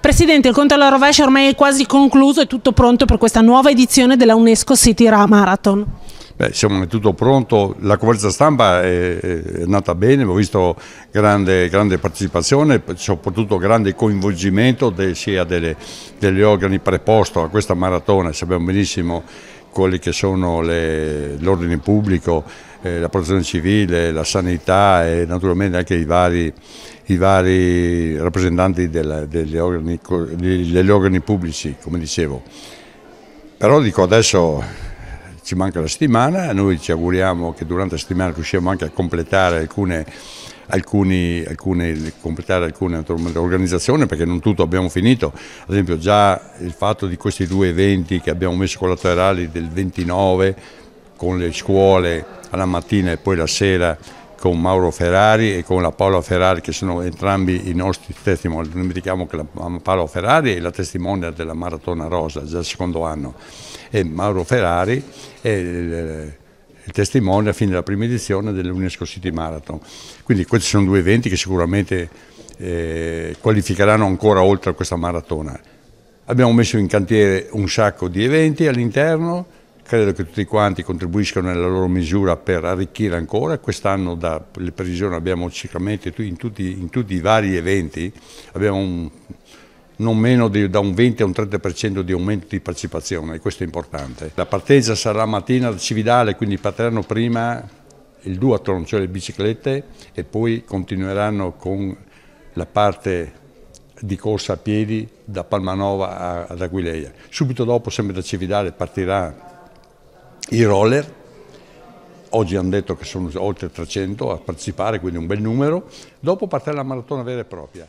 Presidente, il conto alla rovescia ormai è quasi concluso, è tutto pronto per questa nuova edizione della UNESCO City Marathon. Beh, siamo è tutto pronto, la conferenza stampa è, è nata bene, ho visto grande, grande, partecipazione, soprattutto grande coinvolgimento de, sia delle, degli organi preposto a questa maratona, sappiamo benissimo quelli che sono l'ordine pubblico, eh, la protezione civile, la sanità e naturalmente anche i vari, i vari rappresentanti della, degli, organi, degli organi pubblici, come dicevo. Però dico adesso ci manca la settimana, noi ci auguriamo che durante la settimana riusciamo anche a completare alcune, alcuni, alcune, completare alcune organizzazioni perché non tutto abbiamo finito, ad esempio già il fatto di questi due eventi che abbiamo messo collaterali del 29 con le scuole alla mattina e poi la sera con Mauro Ferrari e con la Paola Ferrari che sono entrambi i nostri testimoni, non dimentichiamo che la Paola Ferrari è la testimonia della Maratona Rosa, già il secondo anno, e Mauro Ferrari è il, il testimone a fine della prima edizione dell'UNESCO City Marathon. Quindi questi sono due eventi che sicuramente eh, qualificheranno ancora oltre a questa maratona. Abbiamo messo in cantiere un sacco di eventi all'interno, Credo che tutti quanti contribuiscano nella loro misura per arricchire ancora. Quest'anno dalle previsioni abbiamo sicuramente in tutti, in tutti, i vari eventi abbiamo un, non meno di, da un 20 a un 30% di aumento di partecipazione, e questo è importante. La partenza sarà mattina da Cividale, quindi partiranno prima, il duathlon, cioè le biciclette, e poi continueranno con la parte di corsa a piedi da Palmanova ad Aquileia. Subito dopo, sempre da Cividale, partirà i roller, oggi hanno detto che sono oltre 300 a partecipare, quindi un bel numero, dopo parte la maratona vera e propria.